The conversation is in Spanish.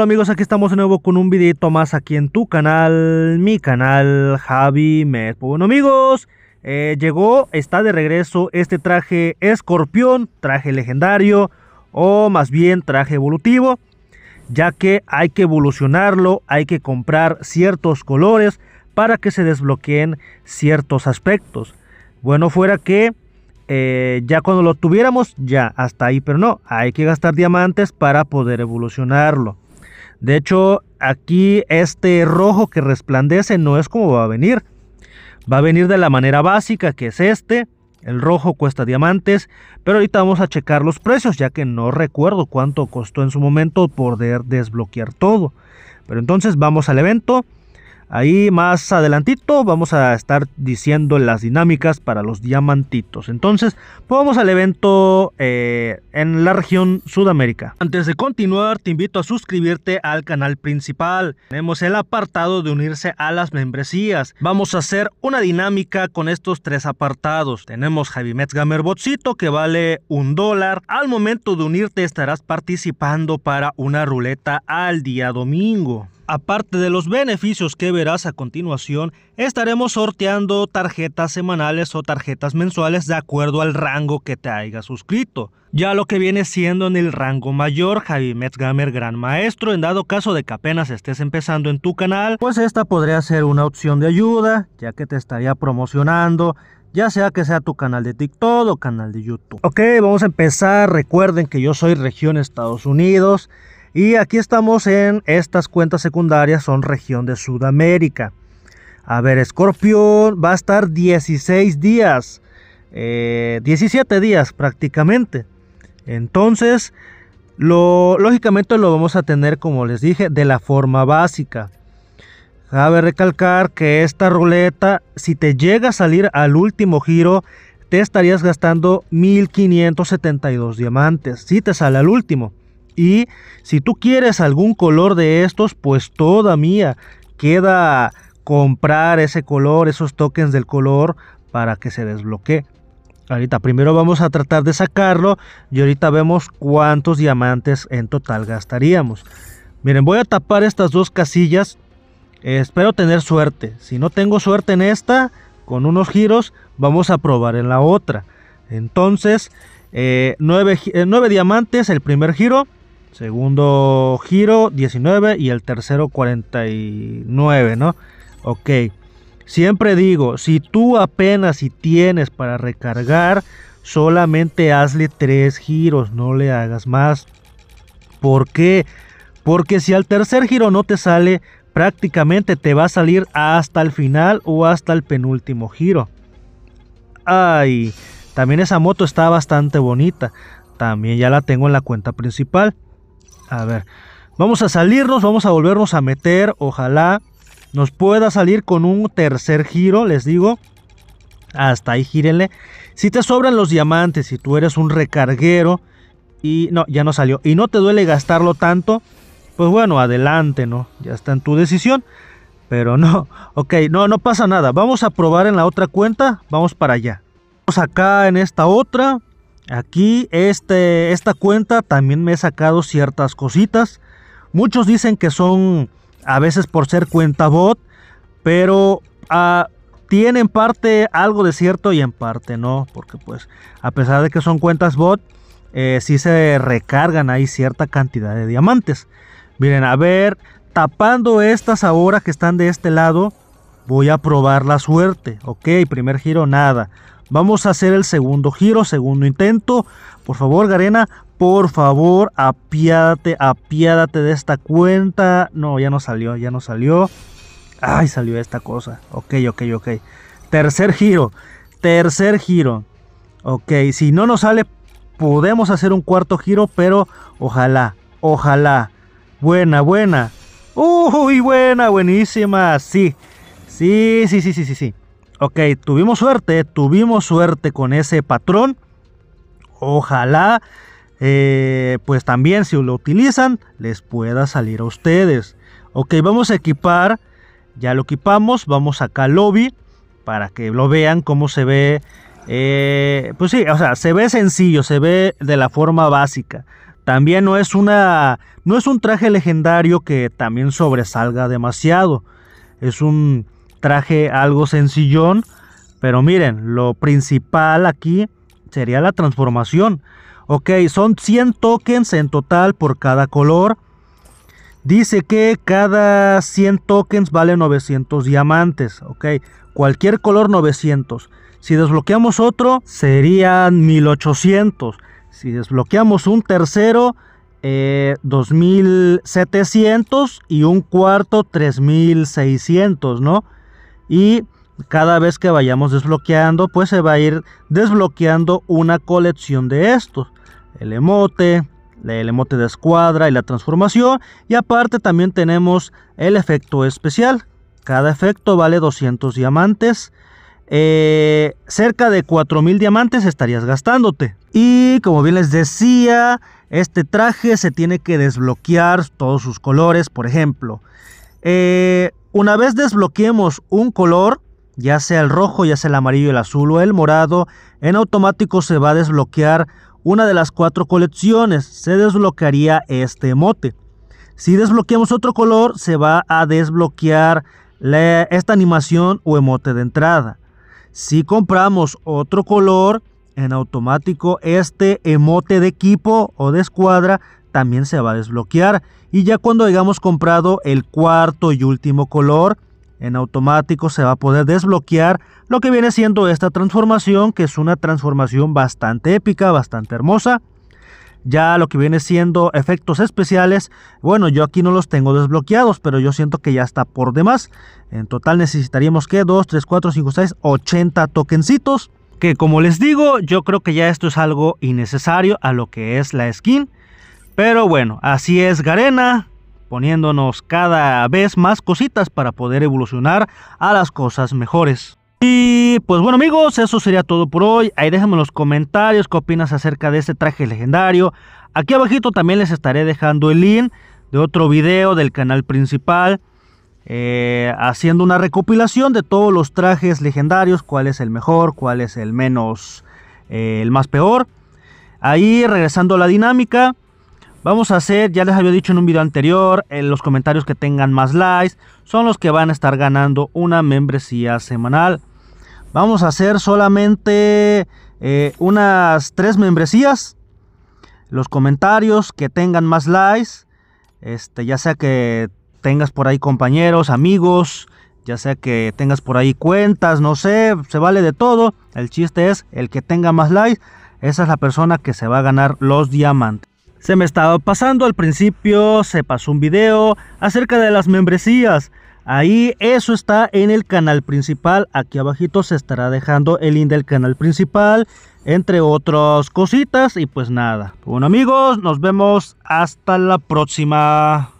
hola amigos? Aquí estamos de nuevo con un videito más aquí en tu canal, mi canal Javi Med. Pues bueno amigos, eh, llegó, está de regreso este traje escorpión, traje legendario o más bien traje evolutivo. Ya que hay que evolucionarlo, hay que comprar ciertos colores para que se desbloqueen ciertos aspectos. Bueno fuera que eh, ya cuando lo tuviéramos, ya hasta ahí, pero no, hay que gastar diamantes para poder evolucionarlo. De hecho, aquí este rojo que resplandece no es como va a venir. Va a venir de la manera básica, que es este. El rojo cuesta diamantes, pero ahorita vamos a checar los precios, ya que no recuerdo cuánto costó en su momento poder desbloquear todo. Pero entonces vamos al evento. Ahí más adelantito vamos a estar diciendo las dinámicas para los diamantitos. Entonces, vamos al evento eh, en la región Sudamérica. Antes de continuar, te invito a suscribirte al canal principal. Tenemos el apartado de unirse a las membresías. Vamos a hacer una dinámica con estos tres apartados. Tenemos Javi Metz Gamer Botcito que vale un dólar. Al momento de unirte estarás participando para una ruleta al día domingo. Aparte de los beneficios que verás a continuación, estaremos sorteando tarjetas semanales o tarjetas mensuales de acuerdo al rango que te hayas suscrito. Ya lo que viene siendo en el rango mayor, Javi Metzgamer Gran Maestro, en dado caso de que apenas estés empezando en tu canal, pues esta podría ser una opción de ayuda, ya que te estaría promocionando, ya sea que sea tu canal de TikTok o canal de YouTube. Ok, vamos a empezar. Recuerden que yo soy región Estados Unidos. Y aquí estamos en estas cuentas secundarias, son región de Sudamérica. A ver, Escorpión va a estar 16 días, 17 eh, días prácticamente. Entonces, lo, lógicamente lo vamos a tener, como les dije, de la forma básica. Cabe recalcar que esta ruleta, si te llega a salir al último giro, te estarías gastando 1572 diamantes, si te sale al último. Y si tú quieres algún color de estos, pues toda mía. queda comprar ese color, esos tokens del color para que se desbloquee. Ahorita primero vamos a tratar de sacarlo y ahorita vemos cuántos diamantes en total gastaríamos. Miren, voy a tapar estas dos casillas. espero tener suerte. Si no tengo suerte en esta, con unos giros, vamos a probar en la otra. Entonces, 9 eh, eh, diamantes el primer giro. Segundo giro 19 y el tercero 49, ¿no? Ok. Siempre digo, si tú apenas si tienes para recargar, solamente hazle tres giros, no le hagas más. ¿Por qué? Porque si al tercer giro no te sale, prácticamente te va a salir hasta el final o hasta el penúltimo giro. Ay, también esa moto está bastante bonita. También ya la tengo en la cuenta principal. A ver, vamos a salirnos, vamos a volvernos a meter, ojalá nos pueda salir con un tercer giro, les digo. Hasta ahí gírenle. Si te sobran los diamantes, si tú eres un recarguero y no, ya no salió. Y no te duele gastarlo tanto, pues bueno, adelante, ¿no? Ya está en tu decisión. Pero no, ok, no, no pasa nada. Vamos a probar en la otra cuenta, vamos para allá. Vamos acá en esta otra, Aquí este, esta cuenta también me he sacado ciertas cositas. Muchos dicen que son a veces por ser cuenta bot, pero ah, tiene en parte algo de cierto y en parte no, porque pues a pesar de que son cuentas bot, Si eh, sí se recargan ahí cierta cantidad de diamantes. Miren, a ver, tapando estas ahora que están de este lado, voy a probar la suerte. Ok, primer giro nada. Vamos a hacer el segundo giro, segundo intento. Por favor, Garena, por favor, apiádate, apiádate de esta cuenta. No, ya no salió, ya no salió. Ay, salió esta cosa. Ok, ok, ok. Tercer giro, tercer giro. Ok, si no nos sale, podemos hacer un cuarto giro, pero ojalá, ojalá. Buena, buena. Uy, buena, buenísima. Sí, sí, sí, sí, sí, sí ok, tuvimos suerte, tuvimos suerte con ese patrón. Ojalá, eh, pues también si lo utilizan, les pueda salir a ustedes. Ok, vamos a equipar, ya lo equipamos, vamos acá al lobby para que lo vean cómo se ve. Eh, pues sí, o sea, se ve sencillo, se ve de la forma básica. También no es una, no es un traje legendario que también sobresalga demasiado. Es un traje algo sencillón, pero miren, lo principal aquí sería la transformación. Ok, son 100 tokens en total por cada color. Dice que cada 100 tokens vale 900 diamantes. Ok, cualquier color 900. Si desbloqueamos otro, serían 1800. Si desbloqueamos un tercero, 2700 eh, y un cuarto 3600, ¿no? y cada vez que vayamos desbloqueando pues se va a ir desbloqueando una colección de estos el emote el emote de escuadra y la transformación y aparte también tenemos el efecto especial cada efecto vale 200 diamantes eh, cerca de 4000 diamantes estarías gastándote y como bien les decía este traje se tiene que desbloquear todos sus colores por ejemplo eh, una vez desbloqueemos un color, ya sea el rojo, ya sea el amarillo, el azul o el morado, en automático se va a desbloquear una de las cuatro colecciones, se desbloquearía este emote. Si desbloqueamos otro color, se va a desbloquear esta animación o emote de entrada. Si compramos otro color, en automático este emote de equipo o de escuadra también se va a desbloquear. Y ya cuando hayamos comprado el cuarto y último color, en automático se va a poder desbloquear lo que viene siendo esta transformación, que es una transformación bastante épica, bastante hermosa. Ya lo que viene siendo efectos especiales, bueno, yo aquí no los tengo desbloqueados, pero yo siento que ya está por demás. En total necesitaríamos que 2, 3, 4, 5, 6, 80 tokencitos. Que como les digo, yo creo que ya esto es algo innecesario a lo que es la skin. Pero bueno, así es Garena, poniéndonos cada vez más cositas para poder evolucionar a las cosas mejores. Y pues bueno amigos, eso sería todo por hoy. Ahí déjenme en los comentarios qué opinas acerca de este traje legendario. Aquí abajito también les estaré dejando el link de otro video del canal principal. Eh, haciendo una recopilación de todos los trajes legendarios, cuál es el mejor, cuál es el menos, eh, el más peor. Ahí regresando a la dinámica, Vamos a hacer, ya les había dicho en un video anterior, eh, los comentarios que tengan más likes son los que van a estar ganando una membresía semanal. Vamos a hacer solamente eh, unas tres membresías. Los comentarios que tengan más likes, este, ya sea que tengas por ahí compañeros, amigos, ya sea que tengas por ahí cuentas, no sé, se vale de todo. El chiste es el que tenga más likes, esa es la persona que se va a ganar los diamantes. Se me estaba pasando al principio, se pasó un video acerca de las membresías. Ahí eso está en el canal principal, aquí abajito se estará dejando el link del canal principal, entre otras cositas y pues nada. Bueno amigos, nos vemos hasta la próxima.